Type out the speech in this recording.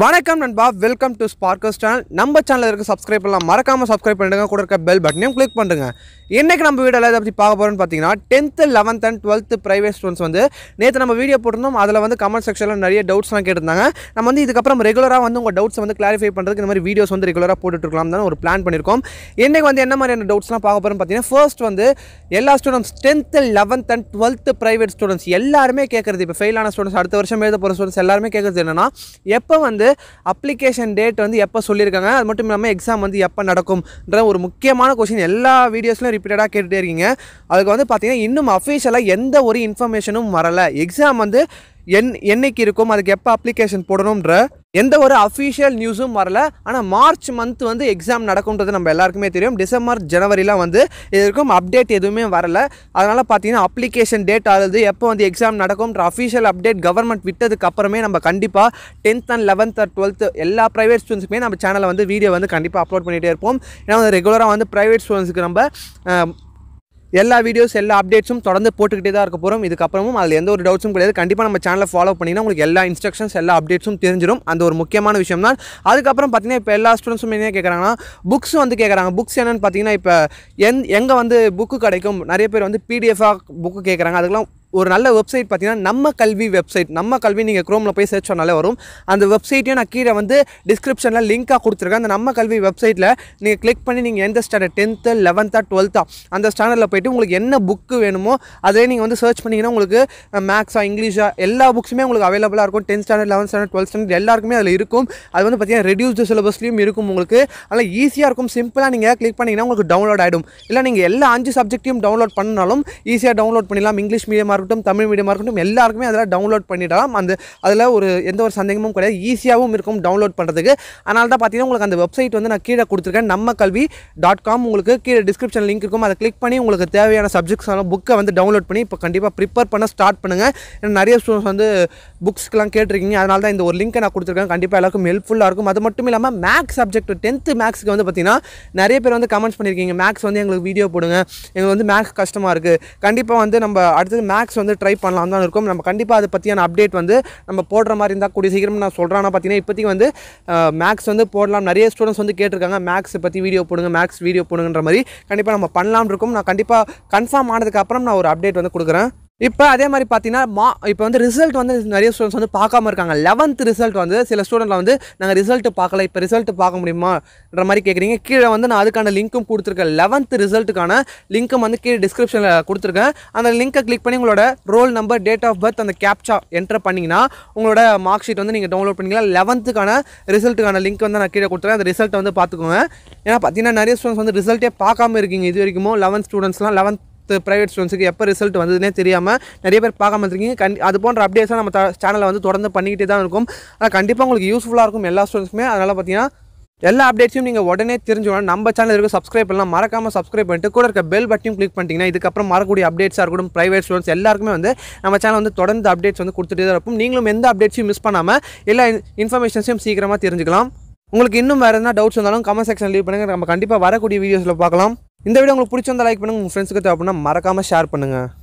வணக்கம் நண்பா welcome to Sparkers channel நம்ம சேனலில் இருக்க சப்ஸ்கிரைப் பண்ணலாம் மறக்காமல் சப்ஸ்கிரைப் பண்ணிடுங்க கூட இருக்க பெல் பட்டனையும் கிளிக் பண்ணுங்க இன்றைக்கி நம்ம வீடியோவில் எதை பற்றி பார்க்க போகிறோம்னு பார்த்தீங்கன்னா tenth eleventh and twelfth private students வந்து நேற்று நம்ம வீடியோ போட்டிருந்தோம் அதில் வந்து கமெண்ட் செக்ஷனில் நிறைய டவுட்ஸ்லாம் கேட்டிருந்தாங்க நம்ம வந்து இதுக்கப்புறம் ரெகுலராக வந்து உங்கள் டவுட்ஸ் வந்து கிளாரிஃபை பண்ணுறதுக்கு இந்த மாதிரி வீடியோஸ் வந்து ரெகுலராக போட்டுட்டுருக்கலாம் தான் ஒரு பிளான் பண்ணியிருக்கோம் இன்றைக்கி வந்து என்ன மாதிரியான டவுட்ஸ்லாம் பார்க்க போகிறோம்னு பார்த்தீங்கன்னா ஃபர்ஸ்ட் வந்து எல்லா students tenth eleventh and twelfth private students எல்லாருமே கேட்குறது இப்போ ஃபெயிலான ஸ்டூடெண்ட்ஸ் அடுத்த வருஷம் எழுத போகிற ஸ்டூடெண்ட்ஸ் எல்லாருமே கேட்குறது என்னென்னா எப்போ வந்து அப்ளிகேஷன் டேட் வந்து எப்போ சொல்லியிருக்காங்க அது மட்டும் இல்லாமல் எக்ஸாம் வந்து எப்போ நடக்கும்ன்ற ஒரு முக்கியமான கொஷின் எல்லா வீடியோஸ்லையும் ரிப்பீட்டடாக கேட்டுகிட்டே இருக்கீங்க அதுக்கு வந்து பார்த்தீங்கன்னா இன்னும் அஃபீஷியலாக எந்த ஒரு இன்ஃபர்மேஷனும் வரலை எக்ஸாம் வந்து என் என்னைக்கு இருக்கும் அதுக்கு எப்போ அப்ளிகேஷன் போடணுன்ற எந்த ஒரு அஃபிஷியல் நியூஸும் வரல ஆனால் மார்ச் மந்த் வந்து எக்ஸாம் நடக்கும்ன்றது நம்ம எல்லாருக்குமே தெரியும் டிசம்பர் ஜனவரிலாம் வந்து இதற்கும் அப்டேட் எதுவுமே வரல அதனால் பார்த்தீங்கன்னா அப்ளிகேஷன் டேட் ஆகுது எப்போ வந்து எக்ஸாம் நடக்கும்ன்ற அஃபிஷியல் அப்டேட் கவர்மெண்ட் விட்டதுக்கு அப்புறமே நம்ம கண்டிப்பாக tenth and eleventh and twelfth எல்லா ப்ரைவேட் ஸ்டூடெண்ட்ஸுக்குமே நம்ம சேனலில் வந்து வீடியோ வந்து கண்டிப்பாக அப்லோட் பண்ணிகிட்டே இருப்போம் ஏன்னா வந்து ரெகுலராக வந்து ப்ரைவேட் ஸ்டூடெண்ட்ஸுக்கு நம்ம எல்லா வீடியோஸ் எல்லா அப்டேட்ஸும் தொடர்ந்து போட்டுக்கிட்டே தான் இருக்க போகிறோம் இதுக்கப்புறமும் அதில் எந்த ஒரு டவுட்ஸும் கிடையாது கண்டிப்பாக நம்ம சேனலை ஃபாலோ பண்ணிங்கன்னா உங்களுக்கு எல்லா இன்ஸ்ட்ரக்ஷன்ஸ் எல்லா அப்டேட்ஸும் தெரிஞ்சிடும் அந்த ஒரு முக்கியமான விஷயம் தான் அதுக்கப்புறம் பார்த்தீங்கன்னா இப்போ எல்லா ஸ்டூடெண்ட்ஸும் என்ன கேட்குறாங்கன்னா புக்ஸ் வந்து கேட்குறாங்க புக்ஸ் என்னென்னு பார்த்தீங்கன்னா இப்போ எங் எங்கே வந்து புக்கு கிடைக்கும் நிறைய பேர் வந்து பிடிஎஃபாக புக்கு கேட்குறாங்க அதுக்கெல்லாம் ஒரு நல்ல வெப்சைட் பார்த்தீங்கன்னா நம்ம கல்வி வெப்சைட் நம்ம கல்வி நீங்கள் க்ரோமில் போய் சர்ச் பண்ணாலே வரும் அந்த வெப்சைட்டையும் நான் கீழே வந்து டிஸ்கிரிப்ஷனில் லிங்காக கொடுத்துருக்கேன் அந்த நம்ம கல்வி வெப்சைட்டில் நீங்கள் கிளிக் பண்ணி நீங்கள் எந்த ஸ்டாண்டர்ட் டென்த்து லெவன்த்தா டுவெல்த்தா அந்த ஸ்டாண்டர்டில் போய்ட்டு உங்களுக்கு என்ன புக்கு வேணுமோ அதே நீங்கள் வந்து சர்ச் பண்ணிங்கன்னா உங்களுக்கு மேக்ஸா இங்கிலீஷா எல்லா புக்ஸுமே உங்களுக்கு அவைலபிளாக இருக்கும் tenth standard eleventh standard twelfth standard எல்லாருக்குமே அதில் இருக்கும் அது வந்து பார்த்தீங்கன்னா ரெடியூஸ்டு சிலபஸ்லையும் இருக்கும் உங்களுக்கு அதனால் ஈஸியாக இருக்கும் சிம்பிளாக நீங்கள் கிளிக் பண்ணிங்கன்னா உங்களுக்கு டவுன்லோட் ஆகிடும் இல்லை நீங்கள் எல்லா அஞ்சு சப்ஜெக்ட்டையும் டவுன்லோட் பண்ணாலும் ஈஸியாக டவுன்லோட் பண்ணிடலாம் இங்கிலீஷ் மீடியமாக இருக்கட்டும் தமிழ் மீடியமாக இருக்கட்டும் எல்லாருக்குமே அதில் டவுன்லோட் பண்ணிடலாம் அந்த அதில் ஒரு எந்த ஒரு சந்தேகமும் கிடையாது ஈஸியாகவும் இருக்கும் டவுன்லோட் பண்ணுறதுக்கு அதனால தான் பார்த்தீங்கன்னா உங்களுக்கு அந்த வெப்சைட் வந்து நான் கீழே கொடுத்துருக்கேன் நம்ம கல்வி டாட் காம் உங்களுக்கு கீழே டிஸ்கிரிப்ஷன் லிங்க் இருக்கும் அதை கிளிக் பண்ணி உங்களுக்கு தேவையான எல்லாம் புக்கை வந்து டவுன்லோட் பண்ணி இப்போ கண்டிப்பாக ப்ரிப்பேர் பண்ண ஸ்டார்ட் பண்ணுங்கள் ஏன்னா நிறைய ஸ்டூடெண்ட்ஸ் வந்து புக்ஸ்க்கெலாம் கேட்டிருக்கீங்க அதனால தான் இந்த ஒரு லிங்க்கை நான் கொடுத்துருக்கேன் கண்டிப்பாக எல்லாருக்கும் ஹெல்ப்ஃபுல்லாக இருக்கும் அது மட்டும் இல்லாமல் மேக்ஸ் சப்ஜெக்ட் டென்த்து மேக்ஸ்க்கு வந்து பார்த்திங்கன்னா நிறைய பேர் வந்து கமெண்ட்ஸ் பண்ணியிருக்கீங்க மேக்ஸ் வந்து எங்களுக்கு வீடியோ போடுங்க எங்களுக்கு வந்து மேக்ஸ் கஷ்டமாக இருக்குது கண்டிப்பாக வந்து நம்ம அடுத்தது மேக்ஸ் ஸ்நாக்ஸ் வந்து ட்ரை பண்ணலாம் தான் இருக்கும் நம்ம கண்டிப்பாக அதை பற்றியான அப்டேட் வந்து நம்ம போடுற மாதிரி இருந்தால் கூடிய சீக்கிரம் நான் சொல்கிறேன் பார்த்தீங்கன்னா இப்போதைக்கு வந்து மேக்ஸ் வந்து போடலாம் நிறைய ஸ்டூடெண்ட்ஸ் வந்து கேட்டிருக்காங்க மேக்ஸ் பற்றி வீடியோ போடுங்க மேக்ஸ் வீடியோ போடுங்கன்ற மாதிரி கண்டிப்பாக நம்ம பண்ணலாம்னு இருக்கும் நான் கண்டிப்பாக கன்ஃபார்ம் ஆனதுக்கப்புறம் நான் ஒரு அப்டேட் வந்து கொடுக்குறேன் இப்போ அதே மாதிரி பார்த்தீங்கன்னா மா இப்போ வந்து ரிசல்ட் வந்து நிறைய ஸ்டூடெண்ட்ஸ் வந்து பார்க்காம இருக்காங்க லெவன்த் ரிசல்ட் வந்து சில ஸ்டூடெண்ட்டில் வந்து நாங்கள் ரிசல்ட் பார்க்கல இப்போ ரிசல்ட் பார்க்க முடியுமான்ற மாதிரி கேட்குறீங்க கீழே வந்து நான் அதுக்கான லிங்க்கும் கொடுத்துருக்கேன் லெவன்த் ரிசல்ட்டுக்கான லிங்க்கும் வந்து கீழே டிஸ்கிரிப்ஷனில் கொடுத்துருக்கேன் அந்த லிங்க்கை கிளிக் பண்ணி உங்களோட roll number date of birth அந்த கேப்ச்சா என்டர் பண்ணிங்கன்னா உங்களோட மார்க் ஷீட் வந்து நீங்கள் டவுன்லோட் பண்ணிக்கலாம் லெவன்த்துக்கான ரிசல்ட்டுக்கான லிங்க் வந்து நான் கீழே கொடுத்துருக்கேன் அந்த ரிசல்ட்டை வந்து பார்த்துக்கோங்க ஏன்னா பார்த்தீங்கன்னா நிறைய ஸ்டூடெண்ட்ஸ் வந்து ரிசல்ட்டே பார்க்காம இருக்கீங்க இது வரைக்கும் லெவன்த் ஸ்டூடெண்ட்ஸ்லாம் லெவன்த் ப்ரைவேட் ஸ்டூடெண்ட்ஸுக்கு எப்போ ரிசல்ட் வந்ததுனே தெரியாமல் நிறைய பேர் பார்க்காம இருக்கீங்க கண் அது போன்ற அப்டேட்ஸாக நம்ம சேனலில் வந்து தொடர்ந்து பண்ணிக்கிட்டே தான் இருக்கும் ஆனால் கண்டிப்பாக உங்களுக்கு யூஸ்ஃபுல்லாக இருக்கும் எல்லா ஸ்டூடெண்ட்ஸுமே அதனால் பார்த்தீங்கன்னா எல்லா அப்டேட்ஸையும் நீங்கள் உடனே தெரிஞ்சுக்கணும் நம்ம சேனல் இருக்க சப்ஸ்கிரைப் பண்ணலாம் மறக்காமல் சப்ஸ்கிரைப் பண்ணிட்டு கூட இருக்க பெல் பட்டியும் கிளிக் பண்ணிட்டீங்கன்னா இதுக்கப்புறம் மறக்கக்கூடிய அப்டேட்ஸாக இருக்கட்டும் ப்ரைவேட் ஸ்டூடெண்ட்ஸ் எல்லாருக்குமே வந்து நம்ம சேனல் வந்து தொடர்ந்து அப்டேட்ஸ் வந்து கொடுத்துட்டே தான் இருக்கும் நீங்களும் எந்த அப்டேட்ஸையும் மிஸ் பண்ணாமல் எல்லா இன்ஃபர்மேஷன்ஸையும் சீக்கிரமாக தெரிஞ்சுக்கலாம் உங்களுக்கு இன்னும் வேறு எதனா டவுட்ஸ் இருந்தாலும் கமெண்ட் செக்ஷன் லீவ் பண்ணுங்கள் நம்ம கண்டிப்பாக வரக்கூடிய வீடியோஸில் பார்க்கலாம் இந்த வீடியோ உங்களுக்கு பிடிச்சிருந்தா லைக் பண்ணுங்கள் உங்கள் ஃப்ரெண்ட்ஸுக்கு தேவைப்படனா மறக்காமல் ஷேர் பண்ணுங்கள்